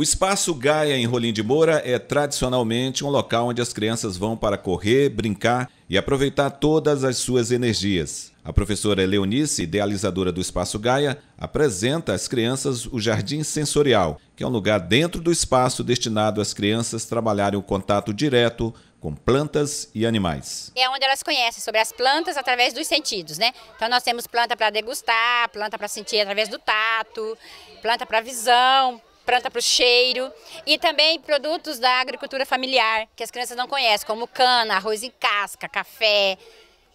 O espaço Gaia em Rolim de Moura é tradicionalmente um local onde as crianças vão para correr, brincar e aproveitar todas as suas energias. A professora Leonice, idealizadora do Espaço Gaia, apresenta às crianças o Jardim Sensorial, que é um lugar dentro do espaço destinado às crianças trabalharem o contato direto com plantas e animais. É onde elas conhecem sobre as plantas através dos sentidos, né? Então nós temos planta para degustar, planta para sentir através do tato, planta para visão, planta para o cheiro e também produtos da agricultura familiar que as crianças não conhecem, como cana, arroz em casca, café,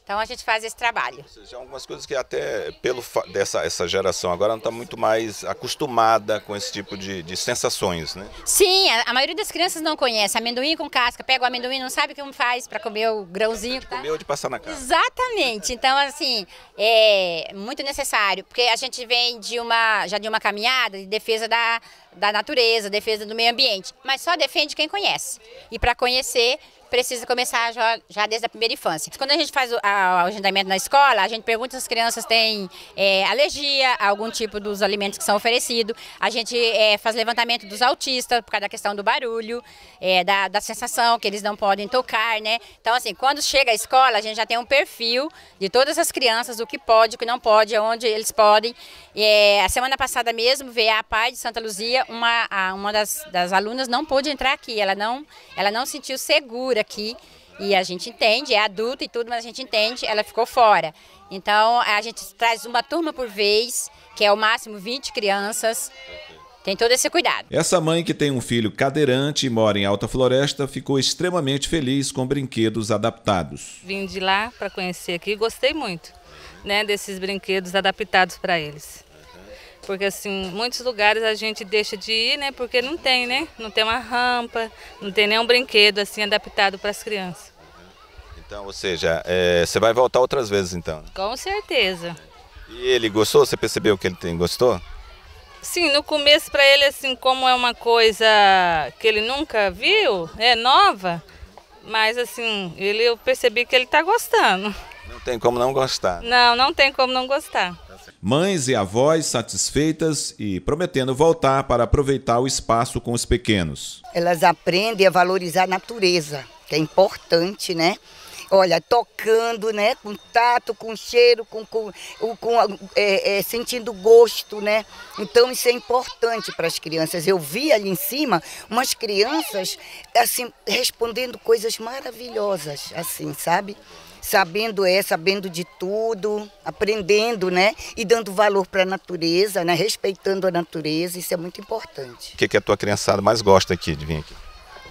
então a gente faz esse trabalho. São algumas coisas que até pelo dessa essa geração agora não está muito mais acostumada com esse tipo de, de sensações, né? Sim, a, a, maioria das crianças não conhece amendoim com casca. Pega o amendoim, não sabe como faz para comer o grãozinho. De tá? comer ou de passar na casa. Exatamente. Então assim é muito necessário, porque a gente vem de uma já de uma caminhada de defesa da da natureza, defesa do meio ambiente, mas só defende quem conhece. E para conhecer precisa começar já, já, desde a primeira infância. Quando a gente faz o, a, o agendamento na escola, a gente pergunta se as crianças têm é, alergia a algum tipo dos alimentos que são oferecidos. A gente é, faz levantamento dos autistas por causa da questão do barulho, é, da, da sensação que eles não podem tocar, né? Então, assim, quando chega a escola, a gente já tem um perfil de todas as crianças, o que pode, o que não pode, onde eles podem. É, a semana passada mesmo veio a pai de Santa Luzia, uma, a, uma das, das alunas não pôde entrar aqui, ela não, ela não sentiu segura aqui e a gente entende, é adulta e tudo, mas a gente entende, ela ficou fora. Então a gente traz uma turma por vez, que é o máximo 20 crianças. Tem todo esse cuidado. Essa mãe que tem um filho cadeirante e mora em Alta Floresta ficou extremamente feliz com brinquedos adaptados. Vim de lá para conhecer aqui, gostei muito, né, desses brinquedos adaptados para eles. Porque assim, muitos lugares a gente deixa de ir, né? Porque não tem, né? Não tem uma rampa, não tem nenhum brinquedo assim adaptado para as crianças. Então, ou seja, é, você vai voltar outras vezes então? Com certeza. E ele gostou? Você percebeu que ele tem, gostou? Sim, no começo para ele assim, como é uma coisa que ele nunca viu, é nova, mas assim, ele eu percebi que ele está gostando. Não tem como não gostar. Né? Não, não tem como não gostar. Mães e avós satisfeitas e prometendo voltar para aproveitar o espaço com os pequenos. Elas aprendem a valorizar a natureza, que é importante, né? olha, tocando, né? Com tato, com cheiro, com, com, com é, é, sentindo gosto, né? Então isso é importante para as crianças. Eu vi ali em cima umas crianças assim respondendo coisas maravilhosas, assim, sabe? sabendo é, sabendo de tudo, aprendendo, né? E dando valor para a natureza, né? Respeitando a natureza, isso é muito importante. O que, que a tua criançada mais gosta aqui de vir aqui?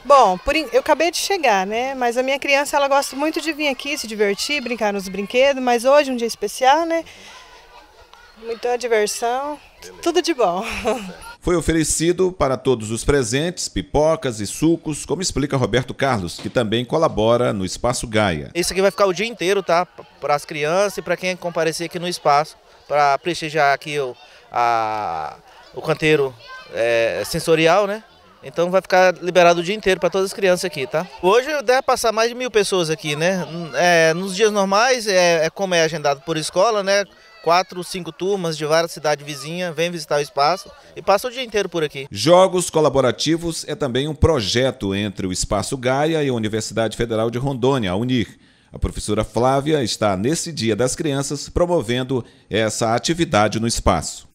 Bom, por in... eu acabei de chegar, né? Mas a minha criança, ela gosta muito de vir aqui se divertir, brincar nos brinquedos. Mas hoje um dia especial, né? Muita diversão, Beleza. tudo de bom. Foi oferecido para todos os presentes pipocas e sucos, como explica Roberto Carlos, que também colabora no Espaço Gaia. Isso aqui vai ficar o dia inteiro, tá? Para as crianças e para quem comparecer aqui no espaço, para prestigiar aqui o, a, o canteiro é, sensorial, né? Então vai ficar liberado o dia inteiro para todas as crianças aqui, tá? Hoje deve passar mais de mil pessoas aqui, né? É, nos dias normais, é, é, como é agendado por escola, né? Quatro, cinco turmas de várias cidades vizinhas vêm visitar o espaço e passa o dia inteiro por aqui. Jogos colaborativos é também um projeto entre o Espaço Gaia e a Universidade Federal de Rondônia, a UNIR. A professora Flávia está, nesse Dia das Crianças, promovendo essa atividade no espaço.